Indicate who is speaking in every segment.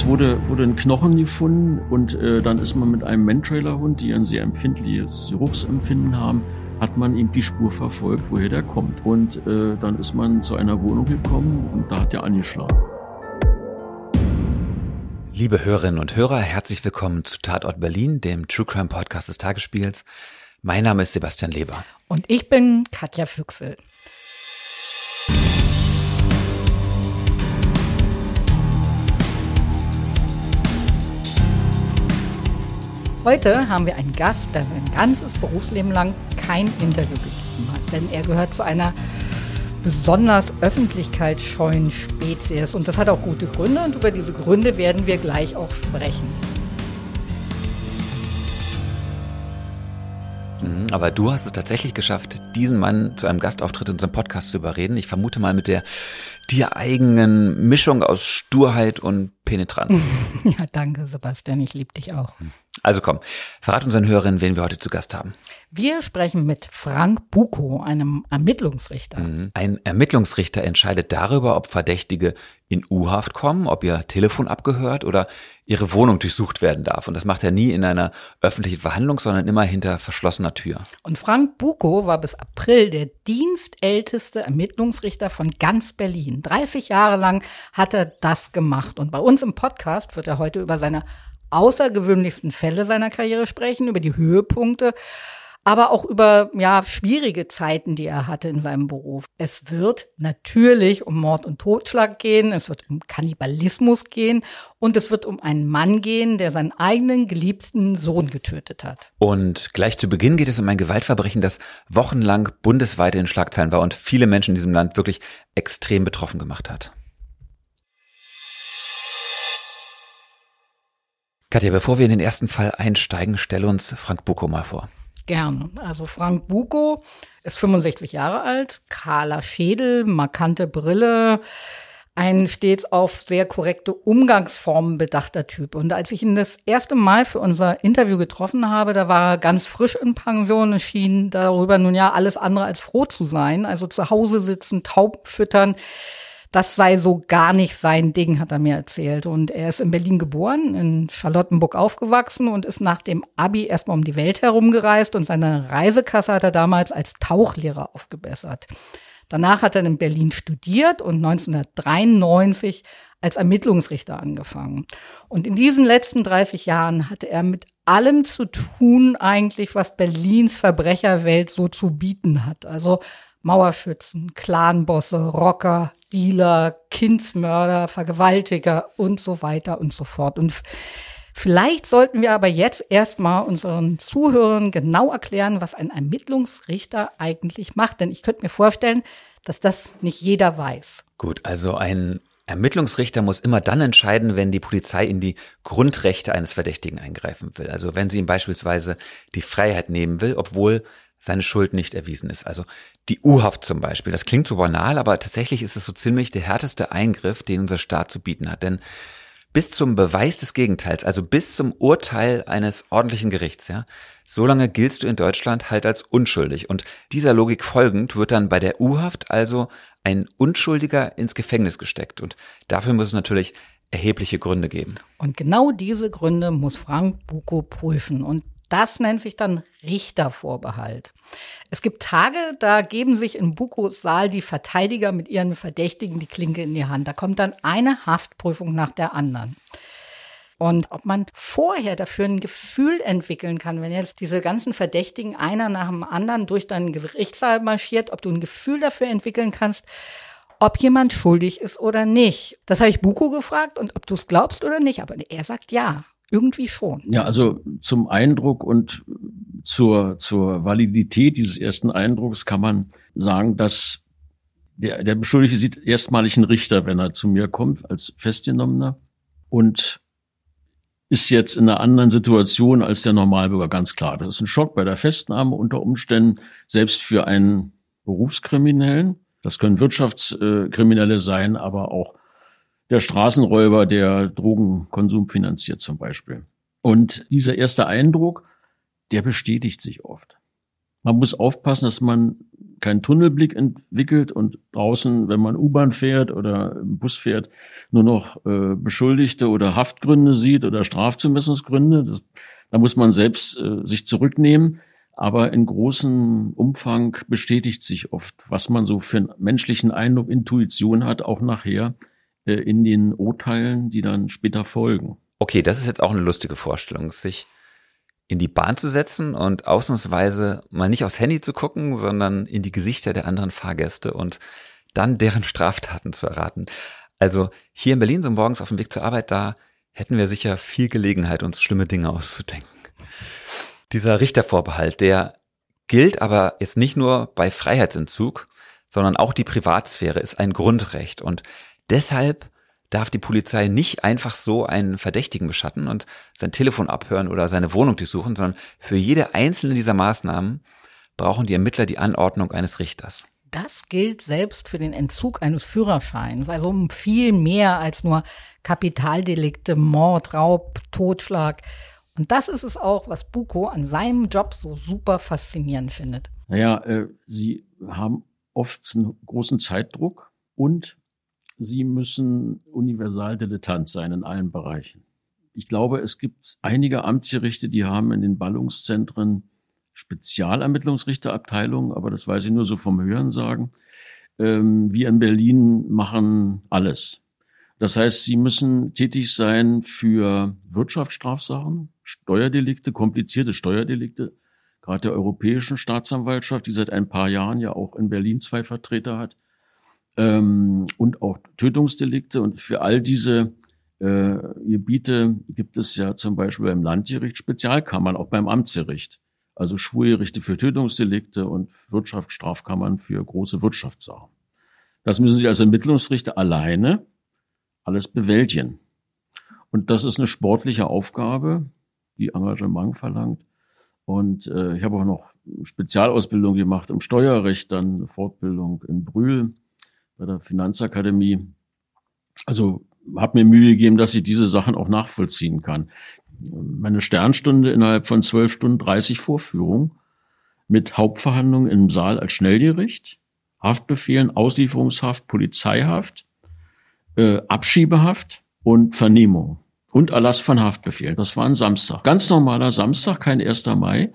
Speaker 1: es wurde, wurde ein Knochen gefunden und äh, dann ist man mit einem Mantrailer-Hund, die ein sehr empfindliches Geruchsempfinden haben, hat man ihm die Spur verfolgt, woher der kommt. Und äh, dann ist man zu einer Wohnung gekommen und da hat er angeschlagen. Liebe Hörerinnen und Hörer, herzlich willkommen zu Tatort
Speaker 2: Berlin, dem True Crime Podcast des Tagesspiels. Mein Name ist Sebastian Leber.
Speaker 3: Und ich bin Katja Füchsel. Heute haben wir einen Gast, der sein ganzes Berufsleben lang kein Interview gegeben hat, denn er gehört zu einer besonders öffentlichkeitsscheuen Spezies und das hat auch gute Gründe und über diese Gründe werden wir gleich auch sprechen.
Speaker 2: Mhm, aber du hast es tatsächlich geschafft, diesen Mann zu einem Gastauftritt in unserem Podcast zu überreden. Ich vermute mal mit der dir eigenen Mischung aus Sturheit und Penetranz.
Speaker 3: ja, danke, Sebastian. Ich liebe dich auch.
Speaker 2: Also komm, verrat unseren Hörerinnen, wen wir heute zu Gast haben.
Speaker 3: Wir sprechen mit Frank Buko, einem Ermittlungsrichter.
Speaker 2: Mhm. Ein Ermittlungsrichter entscheidet darüber, ob Verdächtige in U-Haft kommen, ob ihr Telefon abgehört oder ihre Wohnung durchsucht werden darf. Und das macht er nie in einer öffentlichen Verhandlung, sondern immer hinter verschlossener Tür.
Speaker 3: Und Frank Buko war bis April der dienstälteste Ermittlungsrichter von ganz Berlin. Berlin. 30 Jahre lang hat er das gemacht. Und bei uns im Podcast wird er heute über seine außergewöhnlichsten Fälle seiner Karriere sprechen, über die Höhepunkte, aber auch über ja schwierige Zeiten, die er hatte in seinem Beruf. Es wird natürlich um Mord und Totschlag gehen, es wird um Kannibalismus gehen und es wird um einen Mann gehen, der seinen eigenen geliebten Sohn getötet hat.
Speaker 2: Und gleich zu Beginn geht es um ein Gewaltverbrechen, das wochenlang bundesweit in Schlagzeilen war und viele Menschen in diesem Land wirklich extrem betroffen gemacht hat. Katja, bevor wir in den ersten Fall einsteigen, stelle uns Frank Buko mal vor.
Speaker 3: Gerne. Also Frank Buko ist 65 Jahre alt, kahler Schädel, markante Brille, ein stets auf sehr korrekte Umgangsformen bedachter Typ. Und als ich ihn das erste Mal für unser Interview getroffen habe, da war er ganz frisch in Pension, es schien darüber nun ja alles andere als froh zu sein. Also zu Hause sitzen, taub füttern, das sei so gar nicht sein Ding, hat er mir erzählt. Und er ist in Berlin geboren, in Charlottenburg aufgewachsen und ist nach dem Abi erstmal um die Welt herumgereist und seine Reisekasse hat er damals als Tauchlehrer aufgebessert. Danach hat er in Berlin studiert und 1993 als Ermittlungsrichter angefangen. Und in diesen letzten 30 Jahren hatte er mit allem zu tun eigentlich, was Berlins Verbrecherwelt so zu bieten hat. Also Mauerschützen, Clanbosse, Rocker, Dealer, Kindsmörder, Vergewaltiger und so weiter und so fort. Und vielleicht sollten wir aber jetzt erstmal unseren Zuhörern genau erklären, was ein Ermittlungsrichter eigentlich macht. Denn ich könnte mir vorstellen, dass das nicht jeder weiß.
Speaker 2: Gut, also ein Ermittlungsrichter muss immer dann entscheiden, wenn die Polizei in die Grundrechte eines Verdächtigen eingreifen will. Also wenn sie ihm beispielsweise die Freiheit nehmen will, obwohl seine Schuld nicht erwiesen ist. Also die U-Haft zum Beispiel. Das klingt so banal, aber tatsächlich ist es so ziemlich der härteste Eingriff, den unser Staat zu bieten hat. Denn bis zum Beweis des Gegenteils, also bis zum Urteil eines ordentlichen Gerichts, ja, solange giltst du in Deutschland halt als unschuldig. Und dieser Logik folgend wird dann bei der U-Haft also ein Unschuldiger ins Gefängnis gesteckt. Und dafür muss es natürlich erhebliche Gründe geben.
Speaker 3: Und genau diese Gründe muss Frank Buko prüfen. Und das nennt sich dann Richtervorbehalt. Es gibt Tage, da geben sich in Bukos Saal die Verteidiger mit ihren Verdächtigen die Klinke in die Hand. Da kommt dann eine Haftprüfung nach der anderen. Und ob man vorher dafür ein Gefühl entwickeln kann, wenn jetzt diese ganzen Verdächtigen einer nach dem anderen durch deinen Gerichtssaal marschiert, ob du ein Gefühl dafür entwickeln kannst, ob jemand schuldig ist oder nicht. Das habe ich Buko gefragt und ob du es glaubst oder nicht, aber er sagt ja. Irgendwie schon.
Speaker 1: Ja, also zum Eindruck und zur, zur Validität dieses ersten Eindrucks kann man sagen, dass der, der Beschuldigte sieht erstmalig einen Richter, wenn er zu mir kommt, als Festgenommener und ist jetzt in einer anderen Situation als der Normalbürger, ganz klar. Das ist ein Schock bei der Festnahme unter Umständen, selbst für einen Berufskriminellen. Das können Wirtschaftskriminelle sein, aber auch der Straßenräuber, der Drogenkonsum finanziert zum Beispiel. Und dieser erste Eindruck, der bestätigt sich oft. Man muss aufpassen, dass man keinen Tunnelblick entwickelt und draußen, wenn man U-Bahn fährt oder Bus fährt, nur noch äh, Beschuldigte oder Haftgründe sieht oder Strafzumessungsgründe. Das, da muss man selbst äh, sich zurücknehmen. Aber in großem Umfang bestätigt sich oft, was man so für einen menschlichen Eindruck, Intuition hat, auch nachher äh, in den Urteilen, die dann später folgen. Okay, das ist jetzt auch eine lustige Vorstellung, sich
Speaker 2: in die Bahn zu setzen und ausnahmsweise mal nicht aufs Handy zu gucken, sondern in die Gesichter der anderen Fahrgäste und dann deren Straftaten zu erraten. Also hier in Berlin so morgens auf dem Weg zur Arbeit, da hätten wir sicher viel Gelegenheit, uns schlimme Dinge auszudenken. Dieser Richtervorbehalt, der gilt aber jetzt nicht nur bei Freiheitsentzug, sondern auch die Privatsphäre ist ein Grundrecht und Deshalb darf die Polizei nicht einfach so einen Verdächtigen beschatten und sein Telefon abhören oder seine Wohnung durchsuchen, sondern für jede einzelne dieser Maßnahmen brauchen die Ermittler die Anordnung eines Richters.
Speaker 3: Das gilt selbst für den Entzug eines Führerscheins, also um viel mehr als nur Kapitaldelikte, Mord, Raub, Totschlag. Und das ist es auch, was Buko an seinem Job so super faszinierend findet.
Speaker 1: Naja, äh, sie haben oft einen großen Zeitdruck und Sie müssen Universaldilettant sein in allen Bereichen. Ich glaube, es gibt einige Amtsgerichte, die haben in den Ballungszentren Spezialermittlungsrichterabteilungen, aber das weiß ich nur so vom Hören sagen. Ähm, wir in Berlin machen alles. Das heißt, sie müssen tätig sein für Wirtschaftsstrafsachen, Steuerdelikte, komplizierte Steuerdelikte, gerade der Europäischen Staatsanwaltschaft, die seit ein paar Jahren ja auch in Berlin zwei Vertreter hat ähm, und auch Tötungsdelikte. Und für all diese äh, Gebiete gibt es ja zum Beispiel beim Landgericht Spezialkammern, auch beim Amtsgericht. Also Schwurgerichte für Tötungsdelikte und Wirtschaftsstrafkammern für große Wirtschaftssachen. Das müssen Sie als Ermittlungsrichter alleine alles bewältigen. Und das ist eine sportliche Aufgabe, die Engagement verlangt. Und äh, ich habe auch noch Spezialausbildung gemacht im Steuerrecht, dann Fortbildung in Brühl bei der Finanzakademie. Also habe mir Mühe gegeben, dass ich diese Sachen auch nachvollziehen kann. Meine Sternstunde innerhalb von zwölf Stunden 30 Vorführungen mit Hauptverhandlungen im Saal als Schnellgericht, Haftbefehlen, Auslieferungshaft, Polizeihaft, äh, Abschiebehaft und Vernehmung und Erlass von Haftbefehlen. Das war ein Samstag. Ganz normaler Samstag, kein 1. Mai.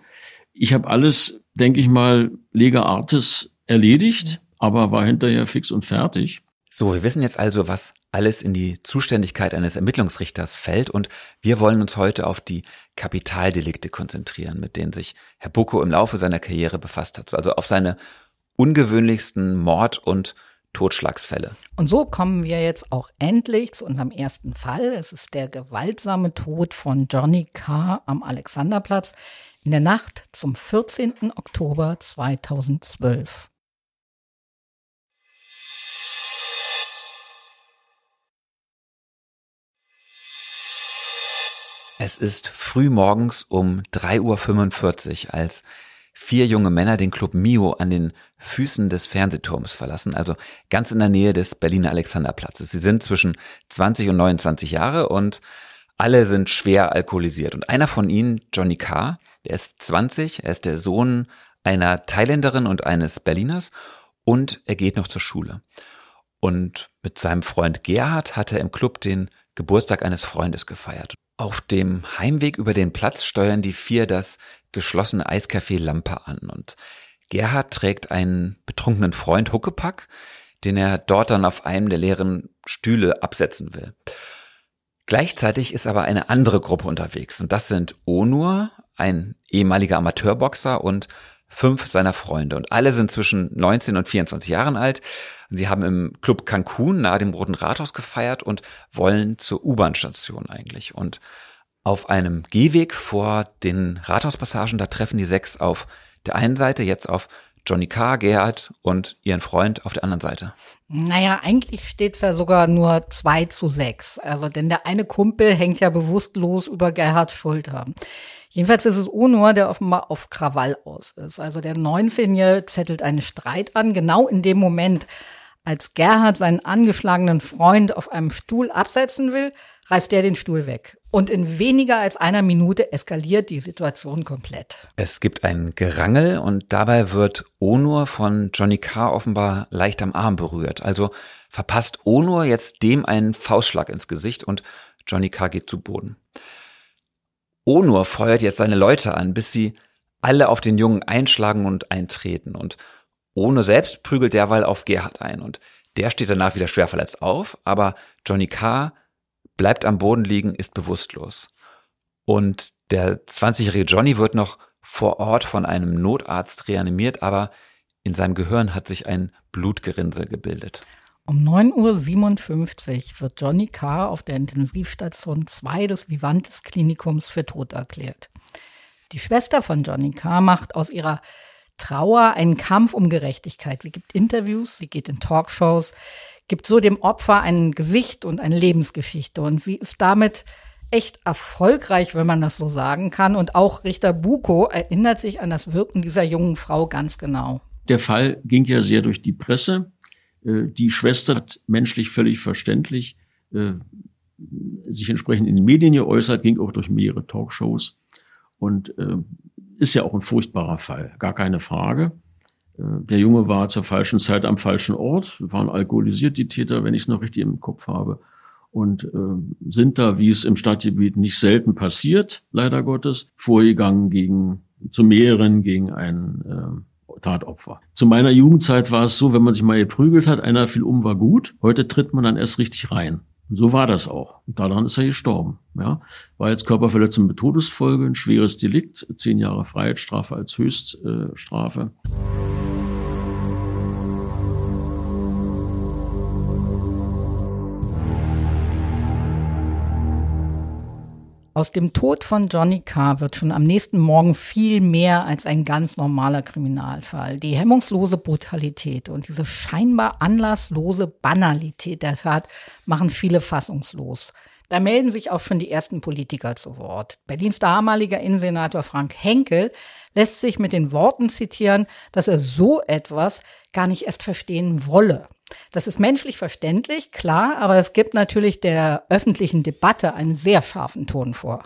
Speaker 1: Ich habe alles, denke ich mal, Lega Artis erledigt aber war hinterher fix und fertig. So, wir wissen jetzt also, was alles in die
Speaker 2: Zuständigkeit eines Ermittlungsrichters fällt und wir wollen uns heute auf die Kapitaldelikte konzentrieren, mit denen sich Herr Bucco im Laufe seiner Karriere befasst hat, also auf seine ungewöhnlichsten Mord- und Totschlagsfälle.
Speaker 3: Und so kommen wir jetzt auch endlich zu unserem ersten Fall. Es ist der gewaltsame Tod von Johnny Carr am Alexanderplatz in der Nacht zum 14. Oktober 2012.
Speaker 2: Es ist früh morgens um 3.45 Uhr, als vier junge Männer den Club Mio an den Füßen des Fernsehturms verlassen, also ganz in der Nähe des Berliner Alexanderplatzes. Sie sind zwischen 20 und 29 Jahre und alle sind schwer alkoholisiert. Und einer von ihnen, Johnny Carr, der ist 20, er ist der Sohn einer Thailänderin und eines Berliners und er geht noch zur Schule. Und mit seinem Freund Gerhard hat er im Club den Geburtstag eines Freundes gefeiert. Auf dem Heimweg über den Platz steuern die vier das geschlossene Eiscafé Lampe an und Gerhard trägt einen betrunkenen Freund Huckepack, den er dort dann auf einem der leeren Stühle absetzen will. Gleichzeitig ist aber eine andere Gruppe unterwegs und das sind Onur, ein ehemaliger Amateurboxer und fünf seiner Freunde und alle sind zwischen 19 und 24 Jahren alt. Sie haben im Club Cancun nahe dem Roten Rathaus gefeiert und wollen zur U-Bahn-Station eigentlich. Und auf einem Gehweg vor den Rathauspassagen, da treffen die sechs auf der einen Seite jetzt auf Johnny Carr, Gerhard und ihren Freund auf der anderen Seite.
Speaker 3: Naja, eigentlich steht es ja sogar nur zwei zu sechs. Also, denn der eine Kumpel hängt ja bewusstlos über Gerhards Schulter. Jedenfalls ist es Onur, der offenbar auf Krawall aus ist. Also der 19-Jährige zettelt einen Streit an, genau in dem Moment, als Gerhard seinen angeschlagenen Freund auf einem Stuhl absetzen will, reißt der den Stuhl weg. Und in weniger als einer Minute eskaliert die Situation komplett.
Speaker 2: Es gibt ein Gerangel und dabei wird Onur von Johnny Carr offenbar leicht am Arm berührt. Also verpasst Onur jetzt dem einen Faustschlag ins Gesicht und Johnny Carr geht zu Boden. Onur feuert jetzt seine Leute an, bis sie alle auf den Jungen einschlagen und eintreten. Und Onur selbst prügelt derweil auf Gerhard ein. Und der steht danach wieder schwer verletzt auf, aber Johnny Carr bleibt am Boden liegen, ist bewusstlos. Und der 20-jährige Johnny wird noch vor Ort von einem Notarzt reanimiert, aber in seinem Gehirn hat sich ein Blutgerinnsel gebildet.
Speaker 3: Um 9.57 Uhr wird Johnny Carr auf der Intensivstation 2 des Vivantes Klinikums für tot erklärt. Die Schwester von Johnny Carr macht aus ihrer Trauer einen Kampf um Gerechtigkeit. Sie gibt Interviews, sie geht in Talkshows, gibt so dem Opfer ein Gesicht und eine Lebensgeschichte. Und sie ist damit echt erfolgreich, wenn man das so sagen kann. Und auch Richter Buko erinnert sich an das Wirken dieser jungen Frau ganz genau.
Speaker 1: Der Fall ging ja sehr durch die Presse. Äh, die Schwester hat menschlich völlig verständlich äh, sich entsprechend in den Medien geäußert, ging auch durch mehrere Talkshows und äh, ist ja auch ein furchtbarer Fall, gar keine Frage. Der Junge war zur falschen Zeit am falschen Ort, waren alkoholisiert, die Täter, wenn ich es noch richtig im Kopf habe, und sind da, wie es im Stadtgebiet nicht selten passiert, leider Gottes, vorgegangen gegen, zu mehreren gegen einen Tatopfer. Zu meiner Jugendzeit war es so, wenn man sich mal geprügelt hat, einer fiel um, war gut. Heute tritt man dann erst richtig rein. Und so war das auch. Und daran ist er gestorben. Ja? War jetzt Körperverletzung mit Todesfolge, ein schweres Delikt, zehn Jahre Freiheitsstrafe als Höchststrafe. Äh,
Speaker 3: Aus dem Tod von Johnny Carr wird schon am nächsten Morgen viel mehr als ein ganz normaler Kriminalfall. Die hemmungslose Brutalität und diese scheinbar anlasslose Banalität der Tat machen viele fassungslos. Da melden sich auch schon die ersten Politiker zu Wort. Berlins damaliger Innensenator Frank Henkel lässt sich mit den Worten zitieren, dass er so etwas gar nicht erst verstehen wolle. Das ist menschlich verständlich, klar, aber es gibt natürlich der öffentlichen Debatte einen sehr scharfen Ton vor.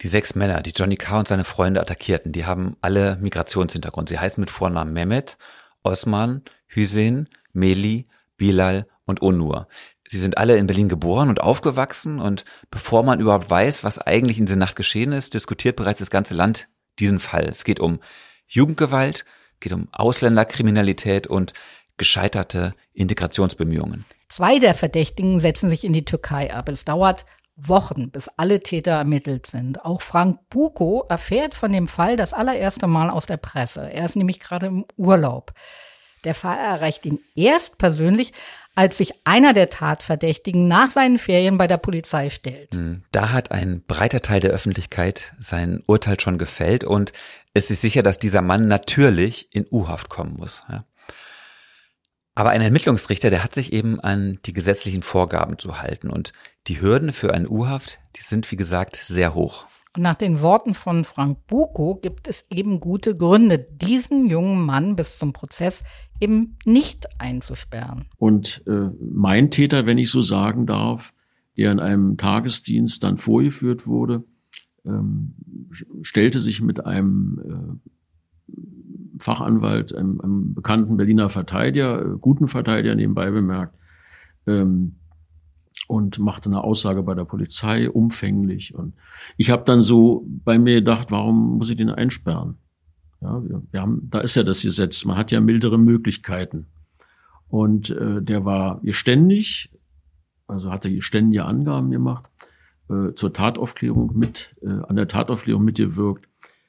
Speaker 2: Die sechs Männer, die Johnny Carr und seine Freunde attackierten, die haben alle Migrationshintergrund. Sie heißen mit Vornamen Mehmet, Osman, Hüseyin, Meli, Bilal und Onur. Sie sind alle in Berlin geboren und aufgewachsen und bevor man überhaupt weiß, was eigentlich in dieser Nacht geschehen ist, diskutiert bereits das ganze Land diesen Fall. Es geht um Jugendgewalt, geht um Ausländerkriminalität und gescheiterte Integrationsbemühungen.
Speaker 3: Zwei der Verdächtigen setzen sich in die Türkei ab. Es dauert Wochen, bis alle Täter ermittelt sind. Auch Frank Buko erfährt von dem Fall das allererste Mal aus der Presse. Er ist nämlich gerade im Urlaub. Der Fall erreicht ihn erst persönlich, als sich einer der Tatverdächtigen nach seinen Ferien bei der Polizei stellt.
Speaker 2: Hm, da hat ein breiter Teil der Öffentlichkeit sein Urteil schon gefällt und es ist sicher, dass dieser Mann natürlich in U-Haft kommen muss. Aber ein Ermittlungsrichter, der hat sich eben an die gesetzlichen Vorgaben zu halten. Und die Hürden für eine U-Haft, die sind, wie gesagt, sehr hoch.
Speaker 3: nach den Worten von Frank Buko gibt es eben gute Gründe, diesen jungen Mann bis zum Prozess eben nicht einzusperren.
Speaker 1: Und äh, mein Täter, wenn ich so sagen darf, der in einem Tagesdienst dann vorgeführt wurde, ähm, stellte sich mit einem äh, Fachanwalt, einem, einem bekannten Berliner Verteidiger, äh, guten Verteidiger nebenbei bemerkt, ähm, und machte eine Aussage bei der Polizei umfänglich. Und ich habe dann so bei mir gedacht, warum muss ich den einsperren? Ja, wir, wir, haben, da ist ja das Gesetz, man hat ja mildere Möglichkeiten. Und äh, der war geständig, also hatte ständige Angaben gemacht, äh, zur Tataufklärung mit, äh, an der Tataufklärung mitgewirkt,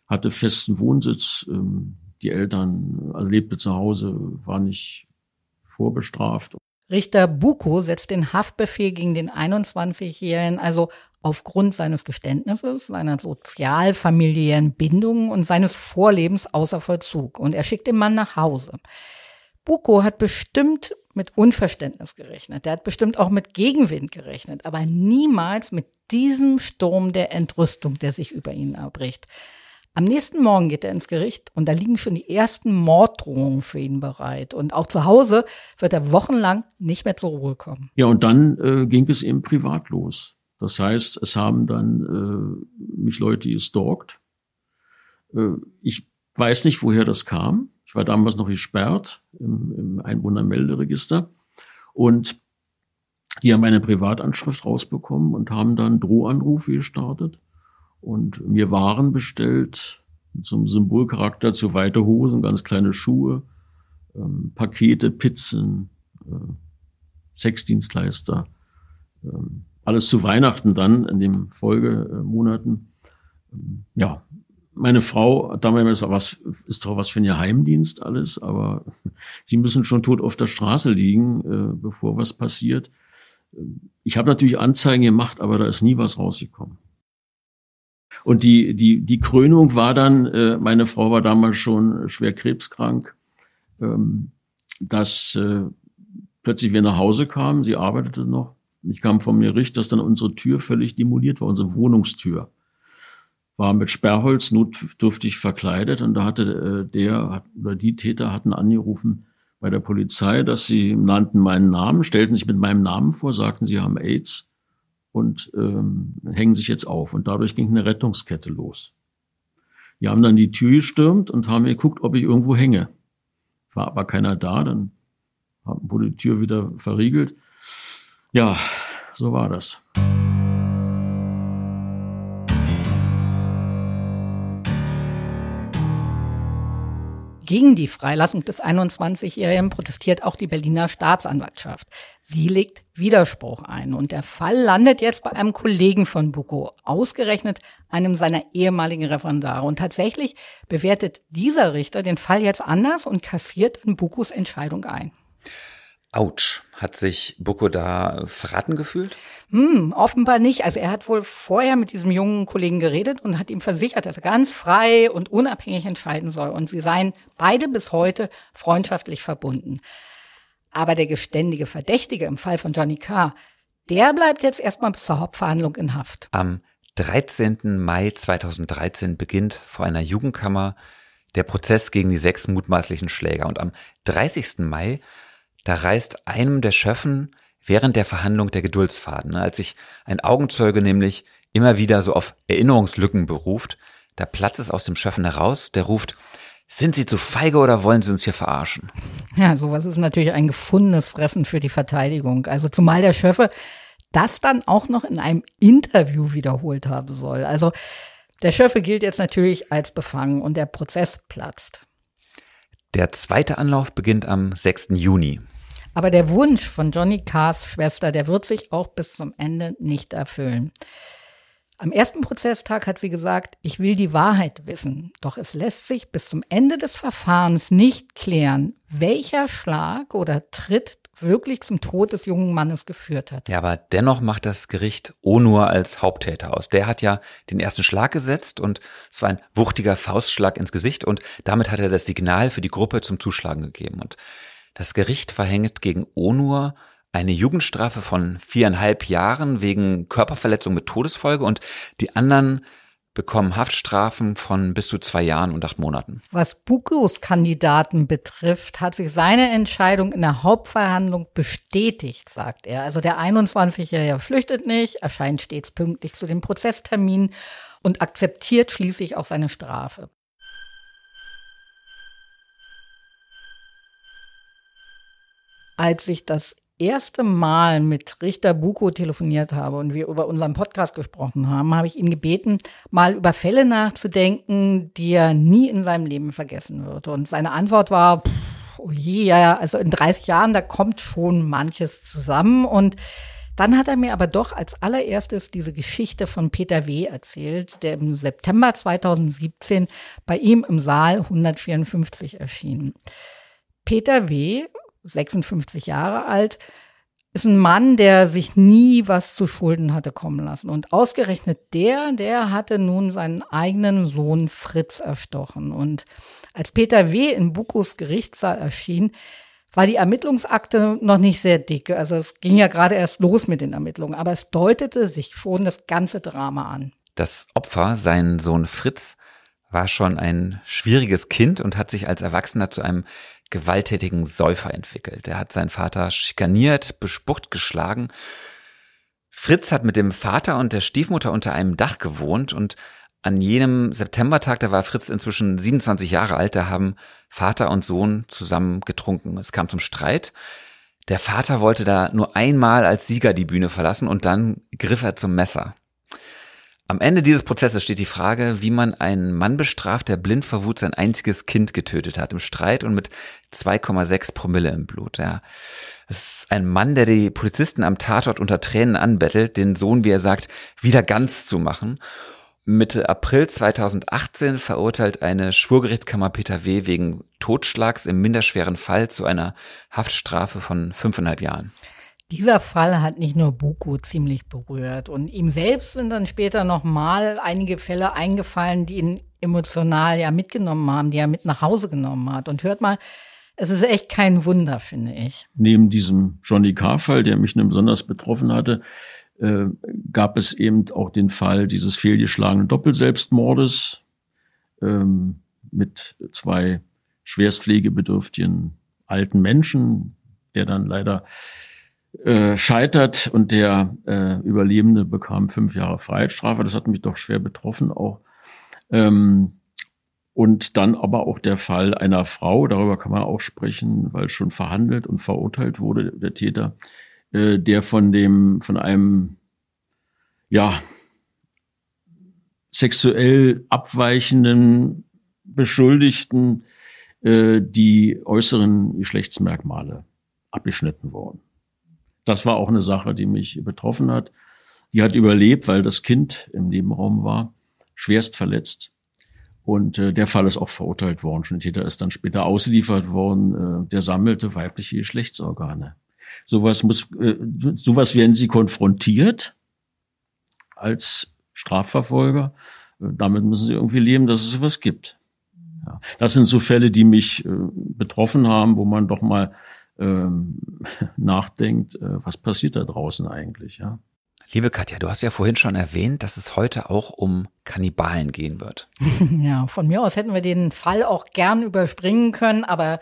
Speaker 1: hatte festen Wohnsitz, ähm, die Eltern also lebte zu Hause, war nicht vorbestraft.
Speaker 3: Richter Buko setzt den Haftbefehl gegen den 21-Jährigen also aufgrund seines Geständnisses, seiner sozialfamiliären Bindungen und seines Vorlebens außer Vollzug. Und er schickt den Mann nach Hause. Buko hat bestimmt mit Unverständnis gerechnet. Der hat bestimmt auch mit Gegenwind gerechnet, aber niemals mit diesem Sturm der Entrüstung, der sich über ihn erbricht. Am nächsten Morgen geht er ins Gericht und da liegen schon die ersten Morddrohungen für ihn bereit. Und auch zu Hause wird er wochenlang nicht mehr zur Ruhe kommen.
Speaker 1: Ja, und dann äh, ging es eben privat los. Das heißt, es haben dann äh, mich Leute gestalkt. Äh, ich weiß nicht, woher das kam. Ich war damals noch gesperrt im, im Einwohnermelderegister. Und die haben eine Privatanschrift rausbekommen und haben dann Drohanrufe gestartet und mir Waren bestellt zum Symbolcharakter zu weite Hosen, ganz kleine Schuhe, ähm, Pakete, Pizzen, äh, Sexdienstleister, ähm, alles zu Weihnachten dann in den Folgemonaten. Ähm, ja, meine Frau damals was ist doch was für ein Geheimdienst alles, aber sie müssen schon tot auf der Straße liegen, äh, bevor was passiert. Ähm, ich habe natürlich Anzeigen gemacht, aber da ist nie was rausgekommen. Und die, die, die Krönung war dann, äh, meine Frau war damals schon schwer krebskrank, ähm, dass äh, plötzlich wir nach Hause kamen, sie arbeitete noch. Ich kam vom Gericht, dass dann unsere Tür völlig demoliert war, unsere Wohnungstür. War mit Sperrholz notdürftig verkleidet und da hatte äh, der hat, oder die Täter hatten angerufen bei der Polizei, dass sie nannten meinen Namen, stellten sich mit meinem Namen vor, sagten, sie haben AIDS und ähm, hängen sich jetzt auf. Und dadurch ging eine Rettungskette los. Die haben dann die Tür gestürmt und haben geguckt, ob ich irgendwo hänge. War aber keiner da, dann wurde die Tür wieder verriegelt. Ja, so war das.
Speaker 3: Gegen die Freilassung des 21-Jährigen protestiert auch die Berliner Staatsanwaltschaft. Sie legt Widerspruch ein und der Fall landet jetzt bei einem Kollegen von Buko, ausgerechnet einem seiner ehemaligen Referendare. Und tatsächlich bewertet dieser Richter den Fall jetzt anders und kassiert in Bukos Entscheidung ein.
Speaker 2: Autsch, hat sich Bucco da verraten gefühlt?
Speaker 3: Hm, offenbar nicht. Also er hat wohl vorher mit diesem jungen Kollegen geredet und hat ihm versichert, dass er ganz frei und unabhängig entscheiden soll. Und sie seien beide bis heute freundschaftlich verbunden. Aber der geständige Verdächtige im Fall von Johnny Carr, der bleibt jetzt erstmal bis zur Hauptverhandlung in Haft.
Speaker 2: Am 13. Mai 2013 beginnt vor einer Jugendkammer der Prozess gegen die sechs mutmaßlichen Schläger. Und am 30. Mai da reißt einem der Schöffen während der Verhandlung der Geduldsfaden, ne? als sich ein Augenzeuge nämlich immer wieder so auf Erinnerungslücken beruft, da platzt es aus dem Schöffen heraus, der ruft, sind Sie zu feige oder wollen Sie uns hier verarschen?
Speaker 3: Ja, sowas ist natürlich ein gefundenes Fressen für die Verteidigung. Also zumal der Schöffe das dann auch noch in einem Interview wiederholt haben soll. Also der Schöffe gilt jetzt natürlich als befangen und der Prozess platzt.
Speaker 2: Der zweite Anlauf beginnt am 6. Juni.
Speaker 3: Aber der Wunsch von Johnny Cars Schwester, der wird sich auch bis zum Ende nicht erfüllen. Am ersten Prozesstag hat sie gesagt, ich will die Wahrheit wissen. Doch es lässt sich bis zum Ende des Verfahrens nicht klären, welcher Schlag oder Tritt wirklich zum Tod des jungen Mannes geführt hat.
Speaker 2: Ja, aber dennoch macht das Gericht Onur als Haupttäter aus. Der hat ja den ersten Schlag gesetzt und es war ein wuchtiger Faustschlag ins Gesicht und damit hat er das Signal für die Gruppe zum Zuschlagen gegeben. Und das Gericht verhängt gegen Onur eine Jugendstrafe von viereinhalb Jahren wegen Körperverletzung mit Todesfolge und die anderen bekommen Haftstrafen von bis zu zwei Jahren und acht Monaten.
Speaker 3: Was Bukos Kandidaten betrifft, hat sich seine Entscheidung in der Hauptverhandlung bestätigt, sagt er. Also der 21-Jährige flüchtet nicht, erscheint stets pünktlich zu dem Prozesstermin und akzeptiert schließlich auch seine Strafe. als ich das erste Mal mit Richter Buko telefoniert habe und wir über unseren Podcast gesprochen haben, habe ich ihn gebeten, mal über Fälle nachzudenken, die er nie in seinem Leben vergessen würde. Und seine Antwort war, pff, oh je, ja, also in 30 Jahren, da kommt schon manches zusammen. Und dann hat er mir aber doch als allererstes diese Geschichte von Peter W. erzählt, der im September 2017 bei ihm im Saal 154 erschien. Peter W. 56 Jahre alt, ist ein Mann, der sich nie was zu Schulden hatte kommen lassen. Und ausgerechnet der, der hatte nun seinen eigenen Sohn Fritz erstochen. Und als Peter W. in Bukos Gerichtssaal erschien, war die Ermittlungsakte noch nicht sehr dick. Also es ging ja gerade erst los mit den Ermittlungen, aber es deutete sich schon das ganze Drama an.
Speaker 2: Das Opfer, sein Sohn Fritz, war schon ein schwieriges Kind und hat sich als Erwachsener zu einem gewalttätigen Säufer entwickelt. Er hat seinen Vater schikaniert, bespuckt, geschlagen. Fritz hat mit dem Vater und der Stiefmutter unter einem Dach gewohnt und an jenem Septembertag, da war Fritz inzwischen 27 Jahre alt, da haben Vater und Sohn zusammen getrunken. Es kam zum Streit. Der Vater wollte da nur einmal als Sieger die Bühne verlassen und dann griff er zum Messer. Am Ende dieses Prozesses steht die Frage, wie man einen Mann bestraft, der blind vor Wut sein einziges Kind getötet hat, im Streit und mit 2,6 Promille im Blut. Ja. Es ist ein Mann, der die Polizisten am Tatort unter Tränen anbettelt, den Sohn, wie er sagt, wieder ganz zu machen. Mitte April 2018 verurteilt eine Schwurgerichtskammer Peter W. wegen Totschlags im minderschweren Fall zu einer Haftstrafe von fünfeinhalb Jahren.
Speaker 3: Dieser Fall hat nicht nur Buko ziemlich berührt und ihm selbst sind dann später nochmal einige Fälle eingefallen, die ihn emotional ja mitgenommen haben, die er mit nach Hause genommen hat. Und hört mal, es ist echt kein Wunder, finde ich.
Speaker 1: Neben diesem Johnny K-Fall, der mich besonders betroffen hatte, äh, gab es eben auch den Fall dieses fehlgeschlagenen Doppelselbstmordes ähm, mit zwei schwerstpflegebedürftigen alten Menschen, der dann leider äh, scheitert und der äh, Überlebende bekam fünf Jahre Freiheitsstrafe. Das hat mich doch schwer betroffen auch. Ähm, und dann aber auch der Fall einer Frau, darüber kann man auch sprechen, weil schon verhandelt und verurteilt wurde der Täter, äh, der von dem, von einem, ja, sexuell abweichenden Beschuldigten äh, die äußeren Geschlechtsmerkmale abgeschnitten worden. Das war auch eine Sache, die mich betroffen hat. Die hat überlebt, weil das Kind im Nebenraum war, schwerst verletzt. Und äh, der Fall ist auch verurteilt worden. Der Täter ist dann später ausgeliefert worden. Äh, der sammelte weibliche Geschlechtsorgane. Sowas muss, äh, sowas werden Sie konfrontiert als Strafverfolger. Äh, damit müssen Sie irgendwie leben, dass es sowas gibt. Ja. Das sind so Fälle, die mich äh, betroffen haben, wo man doch mal ähm, nachdenkt, äh, was passiert da draußen eigentlich, ja.
Speaker 2: Liebe Katja, du hast ja vorhin schon erwähnt, dass es heute auch um Kannibalen gehen wird.
Speaker 3: ja, von mir aus hätten wir den Fall auch gern überspringen können, aber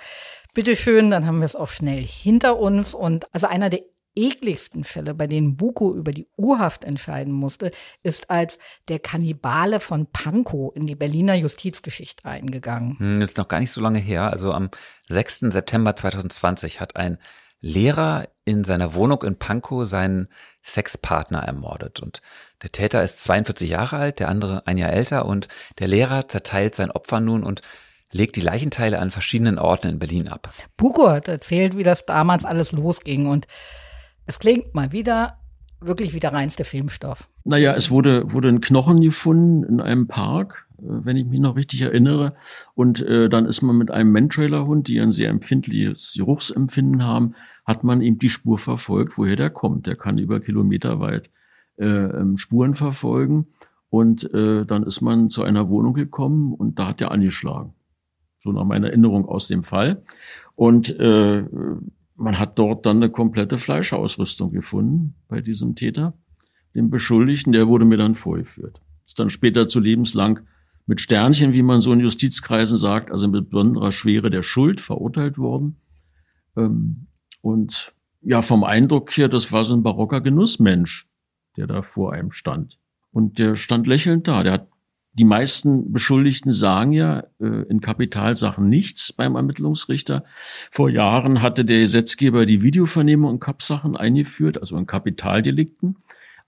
Speaker 3: bitteschön, dann haben wir es auch schnell hinter uns. Und also einer der ekligsten Fälle, bei denen Buko über die Urhaft entscheiden musste, ist als der Kannibale von Pankow in die Berliner Justizgeschichte eingegangen.
Speaker 2: Hm, jetzt noch gar nicht so lange her. Also am 6. September 2020 hat ein Lehrer in seiner Wohnung in Pankow seinen Sexpartner ermordet. Und der Täter ist 42 Jahre alt, der andere ein Jahr älter und der Lehrer zerteilt sein Opfer nun und legt die Leichenteile an verschiedenen Orten in Berlin ab.
Speaker 3: Buko hat erzählt, wie das damals alles losging und es klingt mal wieder wirklich wie der reinste Filmstoff.
Speaker 1: Naja, es wurde, wurde ein Knochen gefunden in einem Park, äh, wenn ich mich noch richtig erinnere. Und äh, dann ist man mit einem Mantrailer-Hund, die ein sehr empfindliches Geruchsempfinden haben, hat man ihm die Spur verfolgt, woher der kommt. Der kann über Kilometer weit äh, ähm, Spuren verfolgen. Und äh, dann ist man zu einer Wohnung gekommen und da hat er angeschlagen. So nach meiner Erinnerung aus dem Fall. Und äh, man hat dort dann eine komplette Fleischausrüstung gefunden bei diesem Täter, dem Beschuldigten, der wurde mir dann vorgeführt. Ist dann später zu lebenslang mit Sternchen, wie man so in Justizkreisen sagt, also mit besonderer Schwere der Schuld verurteilt worden. Ähm, und ja, vom Eindruck her, das war so ein barocker Genussmensch, der da vor einem stand. Und der stand lächelnd da. Der hat die meisten Beschuldigten sagen ja äh, in Kapitalsachen nichts beim Ermittlungsrichter. Vor Jahren hatte der Gesetzgeber die Videovernehmung in Kapsachen eingeführt, also in Kapitaldelikten.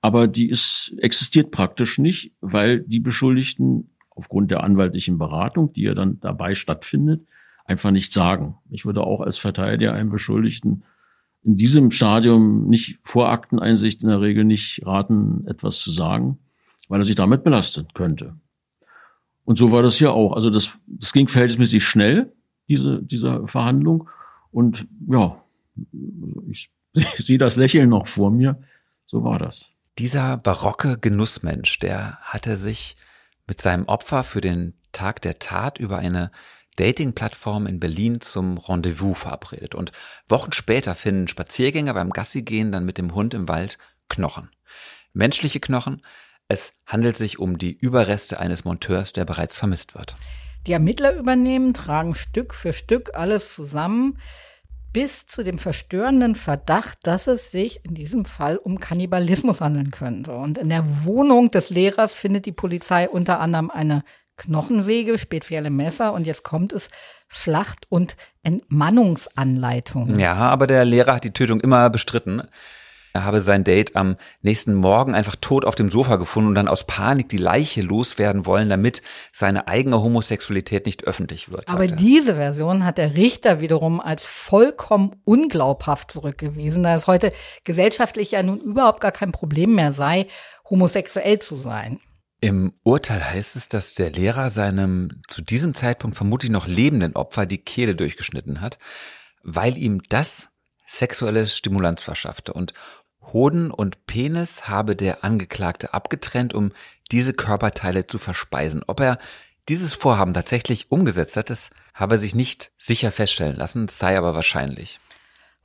Speaker 1: Aber die ist, existiert praktisch nicht, weil die Beschuldigten aufgrund der anwaltlichen Beratung, die ja dann dabei stattfindet, einfach nicht sagen. Ich würde auch als Verteidiger einem Beschuldigten in diesem Stadium nicht vor Akteneinsicht in der Regel nicht raten, etwas zu sagen, weil er sich damit belastet könnte. Und so war das ja auch. Also das, das ging verhältnismäßig schnell, diese, diese Verhandlung. Und ja, ich sehe das Lächeln noch vor mir. So war das.
Speaker 2: Dieser barocke Genussmensch, der hatte sich mit seinem Opfer für den Tag der Tat über eine Dating-Plattform in Berlin zum Rendezvous verabredet. Und Wochen später finden Spaziergänger beim Gassigehen dann mit dem Hund im Wald Knochen. Menschliche Knochen, es handelt sich um die Überreste eines Monteurs, der bereits vermisst wird.
Speaker 3: Die Ermittler übernehmen, tragen Stück für Stück alles zusammen, bis zu dem verstörenden Verdacht, dass es sich in diesem Fall um Kannibalismus handeln könnte. Und in der Wohnung des Lehrers findet die Polizei unter anderem eine Knochensäge, spezielle Messer und jetzt kommt es Schlacht- und Entmannungsanleitung. Ja,
Speaker 2: aber der Lehrer hat die Tötung immer bestritten. Er habe sein Date am nächsten Morgen einfach tot auf dem Sofa gefunden und dann aus Panik die Leiche loswerden wollen, damit seine eigene Homosexualität nicht öffentlich wird. Aber
Speaker 3: diese Version hat der Richter wiederum als vollkommen unglaubhaft zurückgewiesen, da es heute gesellschaftlich ja nun überhaupt gar kein Problem mehr sei, homosexuell zu sein.
Speaker 2: Im Urteil heißt es, dass der Lehrer seinem zu diesem Zeitpunkt vermutlich noch lebenden Opfer die Kehle durchgeschnitten hat, weil ihm das sexuelle Stimulanz verschaffte. Und Hoden und Penis habe der Angeklagte abgetrennt, um diese Körperteile zu verspeisen. Ob er dieses Vorhaben tatsächlich umgesetzt hat, das habe er sich nicht sicher feststellen lassen, sei aber wahrscheinlich.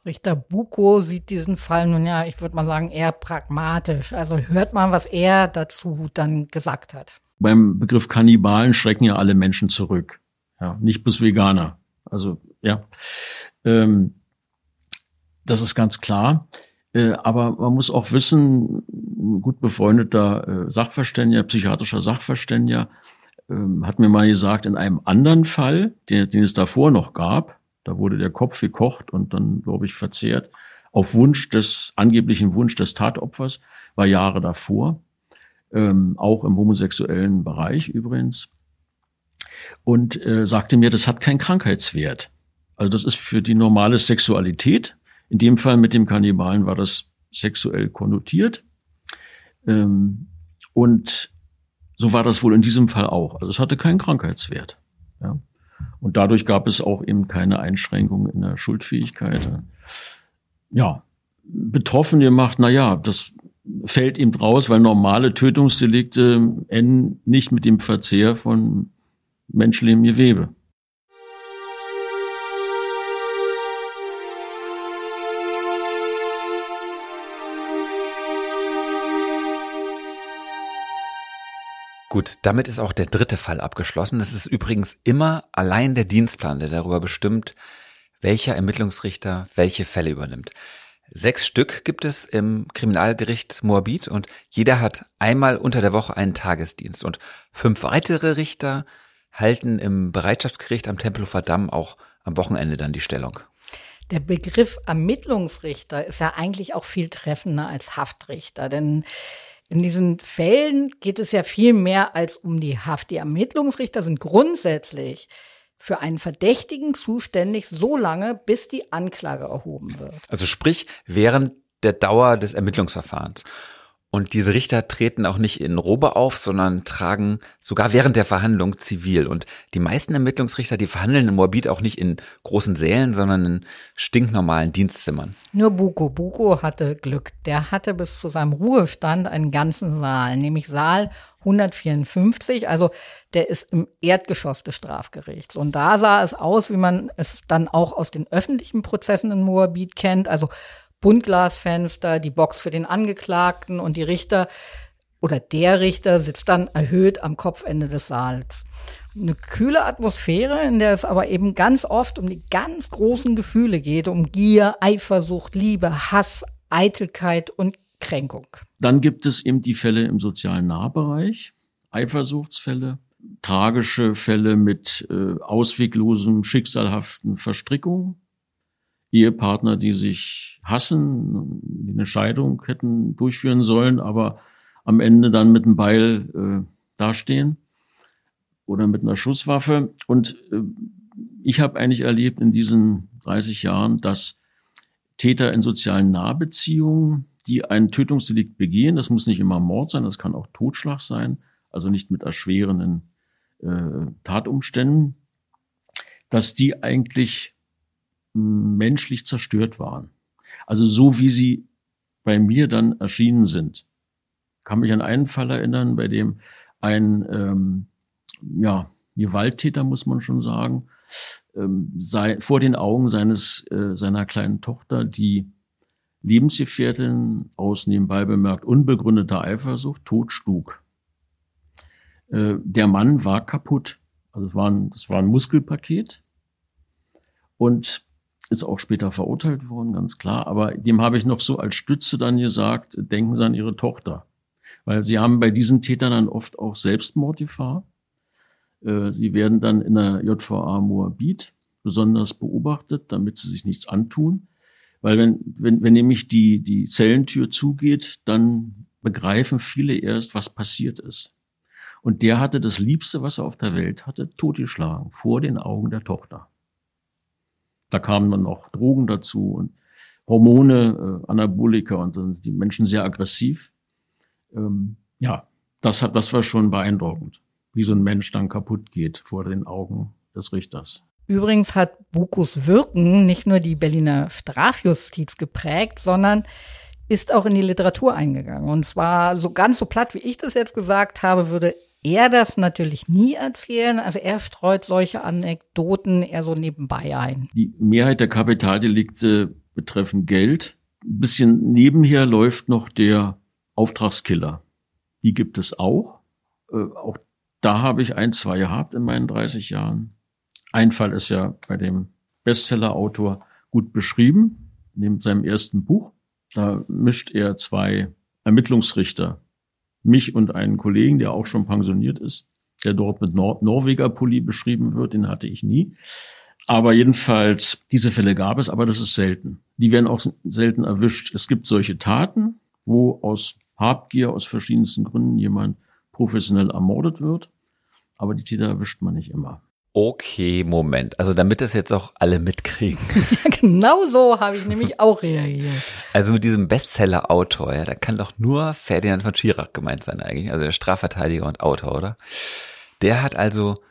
Speaker 3: Richter Buko sieht diesen Fall nun ja, ich würde mal sagen, eher pragmatisch. Also hört man, was er dazu dann gesagt hat.
Speaker 1: Beim Begriff Kannibalen schrecken ja alle Menschen zurück. Ja, nicht bis Veganer. Also ja, ähm, das ist ganz klar. Äh, aber man muss auch wissen, ein gut befreundeter äh, Sachverständiger, psychiatrischer Sachverständiger, ähm, hat mir mal gesagt, in einem anderen Fall, den, den es davor noch gab, da wurde der Kopf gekocht und dann, glaube ich, verzehrt, auf Wunsch des, angeblichen Wunsch des Tatopfers, war Jahre davor, ähm, auch im homosexuellen Bereich übrigens, und äh, sagte mir, das hat keinen Krankheitswert. Also das ist für die normale Sexualität in dem Fall mit dem Kannibalen war das sexuell konnotiert. Ähm, und so war das wohl in diesem Fall auch. Also es hatte keinen Krankheitswert. Ja. Und dadurch gab es auch eben keine Einschränkungen in der Schuldfähigkeit. Ja, betroffen gemacht, na ja, das fällt ihm draus, weil normale Tötungsdelikte enden nicht mit dem Verzehr von menschlichem Gewebe.
Speaker 2: Gut, damit ist auch der dritte Fall abgeschlossen. Es ist übrigens immer allein der Dienstplan, der darüber bestimmt, welcher Ermittlungsrichter welche Fälle übernimmt. Sechs Stück gibt es im Kriminalgericht Moabit und jeder hat einmal unter der Woche einen Tagesdienst. Und fünf weitere Richter halten im Bereitschaftsgericht am Tempelhofer Damm auch am Wochenende dann die Stellung.
Speaker 3: Der Begriff Ermittlungsrichter ist ja eigentlich auch viel treffender als Haftrichter, denn in diesen Fällen geht es ja viel mehr als um die Haft. Die Ermittlungsrichter sind grundsätzlich für einen Verdächtigen zuständig, so lange, bis die Anklage erhoben wird.
Speaker 2: Also sprich, während der Dauer des Ermittlungsverfahrens. Und diese Richter treten auch nicht in Robe auf, sondern tragen sogar während der Verhandlung zivil. Und die meisten Ermittlungsrichter, die verhandeln in Moabit auch nicht in großen Sälen, sondern in stinknormalen Dienstzimmern.
Speaker 3: Nur Buko. Buko hatte Glück. Der hatte bis zu seinem Ruhestand einen ganzen Saal, nämlich Saal 154. Also der ist im Erdgeschoss des Strafgerichts. Und da sah es aus, wie man es dann auch aus den öffentlichen Prozessen in Moabit kennt. Also Buntglasfenster, die Box für den Angeklagten und die Richter oder der Richter sitzt dann erhöht am Kopfende des Saals. Eine kühle Atmosphäre, in der es aber eben ganz oft um die ganz großen Gefühle geht, um Gier, Eifersucht, Liebe, Hass, Eitelkeit und Kränkung.
Speaker 1: Dann gibt es eben die Fälle im sozialen Nahbereich, Eifersuchtsfälle, tragische Fälle mit äh, ausweglosem, schicksalhaften Verstrickungen. Ehepartner, die sich hassen, die eine Scheidung hätten durchführen sollen, aber am Ende dann mit einem Beil äh, dastehen oder mit einer Schusswaffe. Und äh, ich habe eigentlich erlebt in diesen 30 Jahren, dass Täter in sozialen Nahbeziehungen, die ein Tötungsdelikt begehen, das muss nicht immer Mord sein, das kann auch Totschlag sein, also nicht mit erschwerenden äh, Tatumständen, dass die eigentlich menschlich zerstört waren. Also so wie sie bei mir dann erschienen sind. Ich kann mich an einen Fall erinnern, bei dem ein ähm, ja, Gewalttäter, muss man schon sagen, ähm, sei, vor den Augen seines, äh, seiner kleinen Tochter, die Lebensgefährtin aus nebenbei bemerkt unbegründeter Eifersucht totschlug. Äh, der Mann war kaputt. Also es war ein, das war ein Muskelpaket. Und ist auch später verurteilt worden, ganz klar. Aber dem habe ich noch so als Stütze dann gesagt, denken Sie an Ihre Tochter. Weil Sie haben bei diesen Tätern dann oft auch Selbstmordgefahr. Äh, sie werden dann in der JVA Moabit besonders beobachtet, damit sie sich nichts antun. Weil wenn, wenn, wenn nämlich die, die Zellentür zugeht, dann begreifen viele erst, was passiert ist. Und der hatte das Liebste, was er auf der Welt hatte, totgeschlagen, vor den Augen der Tochter. Da kamen dann auch Drogen dazu und Hormone, äh, Anabolika und dann sind die Menschen sehr aggressiv. Ähm, ja, das, hat, das war schon beeindruckend, wie so ein Mensch dann kaputt geht vor den Augen des Richters.
Speaker 3: Übrigens hat Bukus Wirken nicht nur die Berliner Strafjustiz geprägt, sondern ist auch in die Literatur eingegangen. Und zwar so ganz so platt, wie ich das jetzt gesagt habe, würde er das natürlich nie erzählen. Also er streut solche Anekdoten eher so nebenbei ein.
Speaker 1: Die Mehrheit der Kapitaldelikte betreffen Geld. Ein bisschen nebenher läuft noch der Auftragskiller. Die gibt es auch. Äh, auch da habe ich ein, zwei gehabt in meinen 30 Jahren. Ein Fall ist ja bei dem Bestsellerautor gut beschrieben, neben seinem ersten Buch. Da mischt er zwei Ermittlungsrichter mich und einen Kollegen, der auch schon pensioniert ist, der dort mit Nor Norweger Pulli beschrieben wird, den hatte ich nie. Aber jedenfalls, diese Fälle gab es, aber das ist selten. Die werden auch selten erwischt. Es gibt solche Taten, wo aus Habgier, aus verschiedensten Gründen jemand professionell ermordet wird. Aber die Täter erwischt man nicht immer. Okay, Moment. Also damit das jetzt auch alle mitkriegen.
Speaker 3: Ja, genau so habe ich nämlich auch reagiert.
Speaker 2: Also mit diesem Bestseller-Autor, ja, da kann doch nur Ferdinand von Schirach gemeint sein eigentlich, also der Strafverteidiger und Autor, oder? Der hat also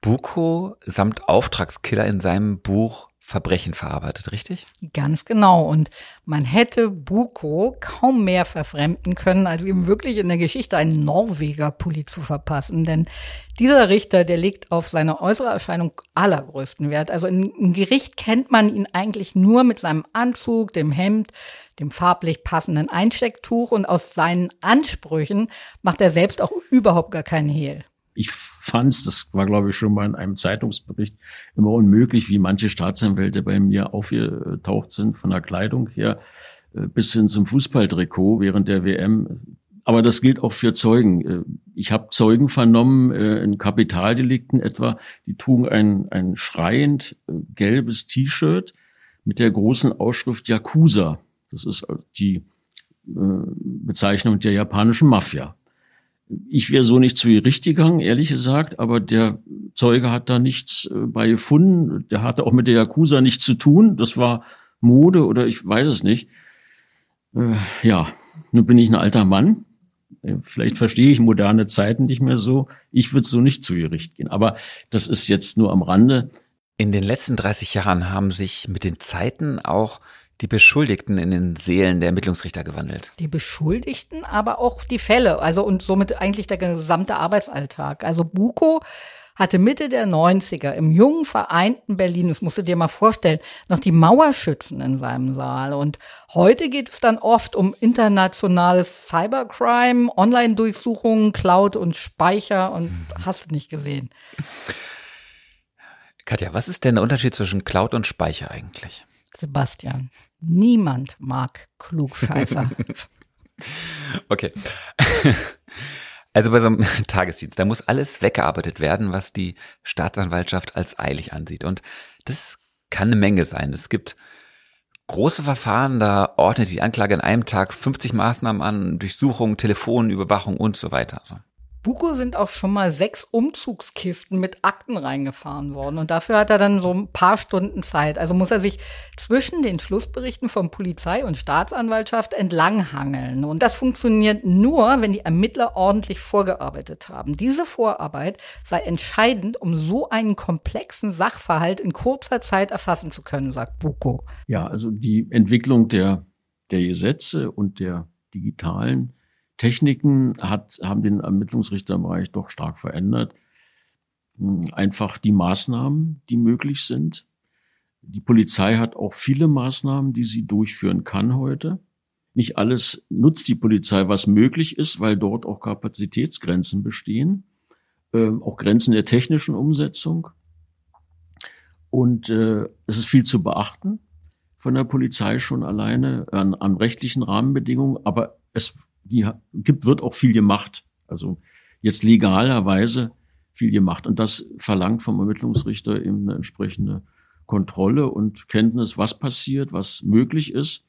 Speaker 2: Buko samt Auftragskiller in seinem Buch Verbrechen verarbeitet, richtig?
Speaker 3: Ganz genau. Und man hätte Buko kaum mehr verfremden können, als ihm wirklich in der Geschichte einen Norweger Pulli zu verpassen. Denn dieser Richter, der legt auf seine äußere Erscheinung allergrößten Wert. Also im Gericht kennt man ihn eigentlich nur mit seinem Anzug, dem Hemd, dem farblich passenden Einstecktuch und aus seinen Ansprüchen macht er selbst auch überhaupt gar keinen Hehl
Speaker 1: ich fand's, das war glaube ich schon mal in einem Zeitungsbericht, immer unmöglich, wie manche Staatsanwälte bei mir aufgetaucht sind, von der Kleidung her äh, bis hin zum Fußballtrikot während der WM. Aber das gilt auch für Zeugen. Äh, ich habe Zeugen vernommen äh, in Kapitaldelikten etwa, die trugen ein, ein schreiend gelbes T-Shirt mit der großen Ausschrift Yakuza. Das ist die Bezeichnung der japanischen Mafia. Ich wäre so nicht zu Gericht gegangen, ehrlich gesagt, aber der Zeuge hat da nichts äh, bei gefunden. Der hatte auch mit der Yakuza nichts zu tun. Das war Mode oder ich weiß es nicht. Äh, ja, nun bin ich ein alter Mann. Äh, vielleicht verstehe ich moderne Zeiten nicht mehr so. Ich würde so nicht zu Gericht gehen. Aber das ist jetzt nur am Rande. In den letzten 30 Jahren haben sich mit den Zeiten auch
Speaker 2: die Beschuldigten in den Seelen der Ermittlungsrichter gewandelt.
Speaker 3: Die Beschuldigten, aber auch die Fälle, also und somit eigentlich der gesamte Arbeitsalltag. Also Buko hatte Mitte der 90er im jungen vereinten Berlin, das musst du dir mal vorstellen, noch die Mauerschützen in seinem Saal. Und heute geht es dann oft um internationales Cybercrime, Online-Durchsuchungen, Cloud und Speicher und hast du nicht gesehen.
Speaker 2: Katja, was ist denn der Unterschied zwischen Cloud und Speicher eigentlich?
Speaker 3: Sebastian. Niemand mag Klugscheißer.
Speaker 2: okay. Also bei so einem Tagesdienst, da muss alles weggearbeitet werden, was die Staatsanwaltschaft als eilig ansieht. Und das kann eine Menge sein. Es gibt große Verfahren, da ordnet die Anklage in einem Tag 50 Maßnahmen an, Durchsuchung, Telefonüberwachung und so weiter. Also
Speaker 3: Buko sind auch schon mal sechs Umzugskisten mit Akten reingefahren worden. Und dafür hat er dann so ein paar Stunden Zeit. Also muss er sich zwischen den Schlussberichten von Polizei und Staatsanwaltschaft entlanghangeln. Und das funktioniert nur, wenn die Ermittler ordentlich vorgearbeitet haben. Diese Vorarbeit sei entscheidend, um so einen komplexen Sachverhalt in kurzer Zeit erfassen zu können, sagt Buko. Ja, also
Speaker 1: die Entwicklung der, der Gesetze und der digitalen Techniken hat, haben den Ermittlungsrichterbereich doch stark verändert. Hm, einfach die Maßnahmen, die möglich sind. Die Polizei hat auch viele Maßnahmen, die sie durchführen kann heute. Nicht alles nutzt die Polizei, was möglich ist, weil dort auch Kapazitätsgrenzen bestehen, äh, auch Grenzen der technischen Umsetzung. Und äh, es ist viel zu beachten von der Polizei schon alleine an, an rechtlichen Rahmenbedingungen, aber es die gibt, wird auch viel gemacht. Also jetzt legalerweise viel gemacht. Und das verlangt vom Ermittlungsrichter eben eine entsprechende Kontrolle und Kenntnis, was passiert, was möglich ist.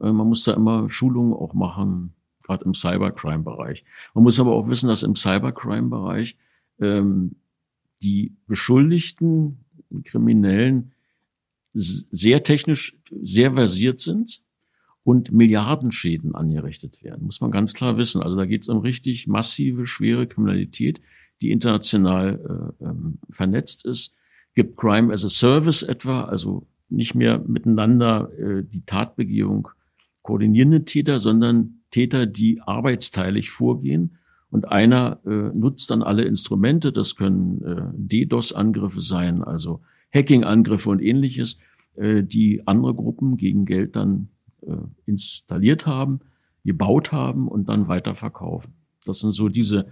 Speaker 1: Äh, man muss da immer Schulungen auch machen, gerade im Cybercrime-Bereich. Man muss aber auch wissen, dass im Cybercrime-Bereich ähm, die Beschuldigten, die Kriminellen sehr technisch sehr versiert sind und Milliardenschäden angerichtet werden. Muss man ganz klar wissen. Also da geht es um richtig massive, schwere Kriminalität, die international äh, ähm, vernetzt ist. Gibt Crime as a Service etwa, also nicht mehr miteinander äh, die Tatbegehung koordinierende Täter, sondern Täter, die arbeitsteilig vorgehen. Und einer äh, nutzt dann alle Instrumente. Das können äh, DDoS-Angriffe sein, also Hacking-Angriffe und ähnliches, äh, die andere Gruppen gegen Geld dann äh, installiert haben, gebaut haben und dann weiterverkaufen. Das sind so diese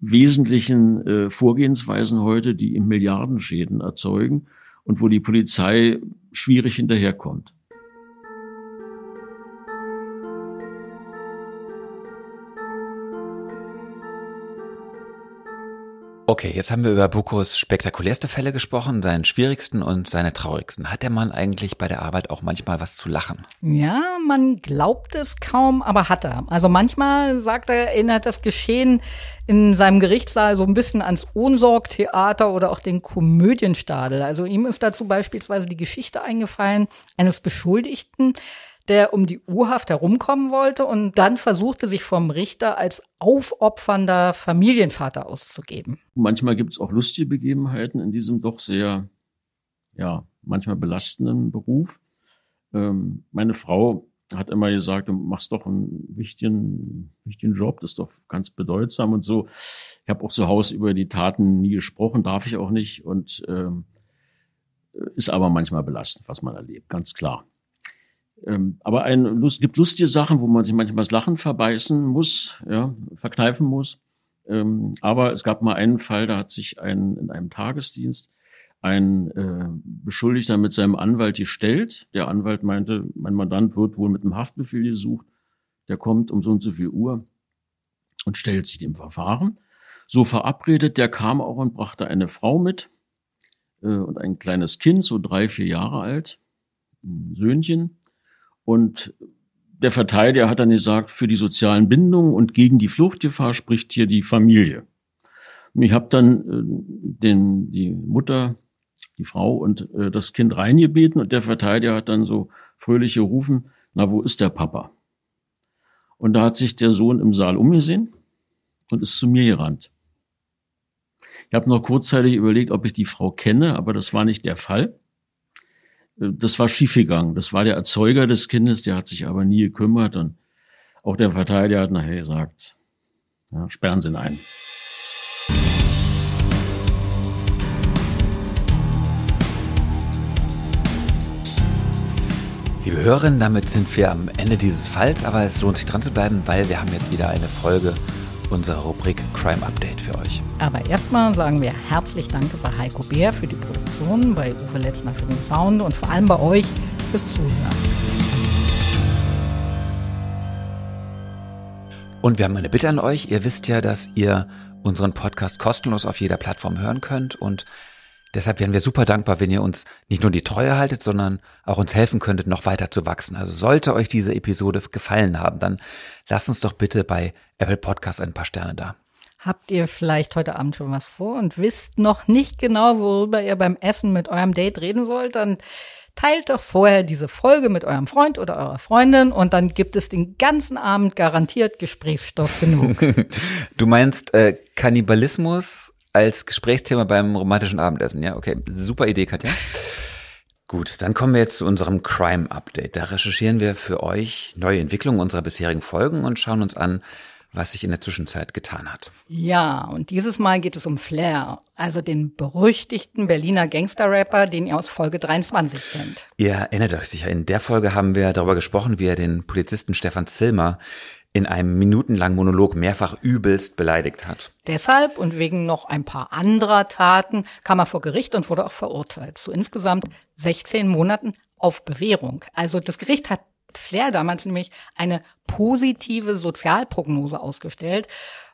Speaker 1: wesentlichen äh, Vorgehensweisen heute, die im Milliardenschäden erzeugen und wo die Polizei schwierig hinterherkommt.
Speaker 2: Okay, jetzt haben wir über Bukos spektakulärste Fälle gesprochen, seinen schwierigsten und seine traurigsten. Hat der Mann eigentlich bei der Arbeit auch manchmal was zu lachen?
Speaker 3: Ja, man glaubt es kaum, aber hat er. Also manchmal sagt er, erinnert das Geschehen in seinem Gerichtssaal so ein bisschen ans ohnsorg oder auch den Komödienstadel. Also ihm ist dazu beispielsweise die Geschichte eingefallen eines Beschuldigten, der um die Urhaft herumkommen wollte und dann versuchte, sich vom Richter als aufopfernder Familienvater auszugeben.
Speaker 1: Manchmal gibt es auch lustige Begebenheiten in diesem doch sehr, ja, manchmal belastenden Beruf. Ähm, meine Frau hat immer gesagt, du machst doch einen wichtigen, wichtigen Job, das ist doch ganz bedeutsam und so. Ich habe auch zu Hause über die Taten nie gesprochen, darf ich auch nicht und ähm, ist aber manchmal belastend, was man erlebt, ganz klar. Ähm, aber ein, es gibt lustige Sachen, wo man sich manchmal das Lachen verbeißen muss, ja, verkneifen muss. Ähm, aber es gab mal einen Fall, da hat sich ein, in einem Tagesdienst ein äh, Beschuldigter mit seinem Anwalt gestellt. Der Anwalt meinte, mein Mandant wird wohl mit einem Haftbefehl gesucht. Der kommt um so und so viel Uhr und stellt sich dem Verfahren. So verabredet, der kam auch und brachte eine Frau mit äh, und ein kleines Kind, so drei, vier Jahre alt, ein Söhnchen. Und der Verteidiger hat dann gesagt, für die sozialen Bindungen und gegen die Fluchtgefahr spricht hier die Familie. Und ich habe dann äh, den, die Mutter, die Frau und äh, das Kind reingebeten und der Verteidiger hat dann so fröhliche Rufen, na, wo ist der Papa? Und da hat sich der Sohn im Saal umgesehen und ist zu mir gerannt. Ich habe noch kurzzeitig überlegt, ob ich die Frau kenne, aber das war nicht der Fall das war schiefgegangen. Das war der Erzeuger des Kindes, der hat sich aber nie gekümmert und auch der Verteidiger hat nachher gesagt, ja, sperren Sie ihn ein. Liebe
Speaker 2: Hörerinnen, damit sind wir am Ende dieses Falls, aber es lohnt sich dran zu bleiben, weil wir haben jetzt wieder eine Folge unsere Rubrik Crime Update für euch.
Speaker 3: Aber erstmal sagen wir herzlich Danke bei Heiko Bär für die Produktion, bei Uwe Letzner für den Sound und vor allem bei euch fürs Zuhören.
Speaker 2: Und wir haben eine Bitte an euch. Ihr wisst ja, dass ihr unseren Podcast kostenlos auf jeder Plattform hören könnt und Deshalb wären wir super dankbar, wenn ihr uns nicht nur die Treue haltet, sondern auch uns helfen könntet, noch weiter zu wachsen. Also sollte euch diese Episode gefallen haben, dann lasst uns doch bitte bei Apple Podcast ein paar Sterne da.
Speaker 3: Habt ihr vielleicht heute Abend schon was vor und wisst noch nicht genau, worüber ihr beim Essen mit eurem Date reden sollt, dann teilt doch vorher diese Folge mit eurem Freund oder eurer Freundin und dann gibt es den ganzen Abend garantiert Gesprächsstoff genug.
Speaker 2: du meinst äh, Kannibalismus als Gesprächsthema beim romantischen Abendessen. Ja, okay. Super Idee, Katja. Gut, dann kommen wir jetzt zu unserem Crime Update. Da recherchieren wir für euch neue Entwicklungen unserer bisherigen Folgen und schauen uns an, was sich in der Zwischenzeit getan hat.
Speaker 3: Ja, und dieses Mal geht es um Flair, also den berüchtigten Berliner Gangster-Rapper, den ihr aus Folge 23 kennt.
Speaker 2: Ihr erinnert euch sicher, in der Folge haben wir darüber gesprochen, wie er den Polizisten Stefan Zilmer in einem minutenlangen Monolog mehrfach übelst beleidigt hat.
Speaker 3: Deshalb und wegen noch ein paar anderer Taten kam er vor Gericht und wurde auch verurteilt zu insgesamt 16 Monaten auf Bewährung. Also das Gericht hat Flair damals nämlich eine positive Sozialprognose ausgestellt,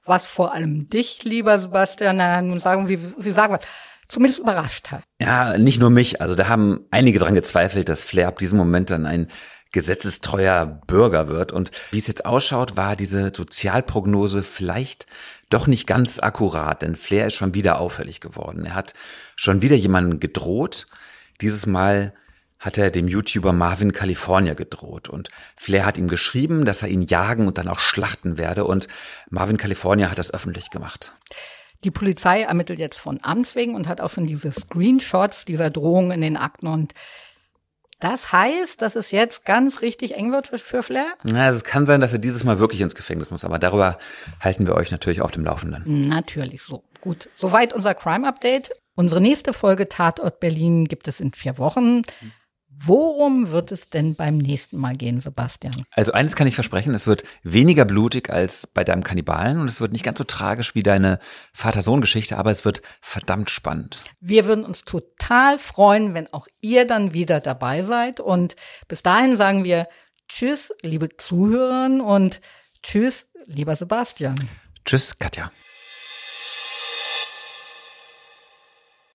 Speaker 3: was vor allem dich, lieber Sebastian, na, nun sagen wir, wie sagen was, zumindest überrascht hat.
Speaker 2: Ja, nicht nur mich. Also da haben einige dran gezweifelt, dass Flair ab diesem Moment dann ein gesetzestreuer Bürger wird. Und wie es jetzt ausschaut, war diese Sozialprognose vielleicht doch nicht ganz akkurat, denn Flair ist schon wieder auffällig geworden. Er hat schon wieder jemanden gedroht. Dieses Mal hat er dem YouTuber Marvin California gedroht und Flair hat ihm geschrieben, dass er ihn jagen und dann auch schlachten werde und Marvin California hat das öffentlich gemacht.
Speaker 3: Die Polizei ermittelt jetzt von Amts wegen und hat auch schon diese Screenshots dieser Drohung in den Akten und das heißt, dass es jetzt ganz richtig eng wird für Flair?
Speaker 2: Na, es kann sein, dass er dieses Mal wirklich ins Gefängnis muss, aber darüber halten wir euch natürlich auf dem Laufenden.
Speaker 3: Natürlich, so. Gut. Soweit unser Crime Update. Unsere nächste Folge Tatort Berlin gibt es in vier Wochen. Worum wird es denn beim nächsten Mal gehen, Sebastian?
Speaker 2: Also eines kann ich versprechen, es wird weniger blutig als bei deinem Kannibalen und es wird nicht ganz so tragisch wie deine Vater-Sohn-Geschichte, aber es wird verdammt spannend.
Speaker 3: Wir würden uns total freuen, wenn auch ihr dann wieder dabei seid und bis dahin sagen wir Tschüss, liebe Zuhörerinnen und Tschüss, lieber Sebastian.
Speaker 2: Tschüss, Katja.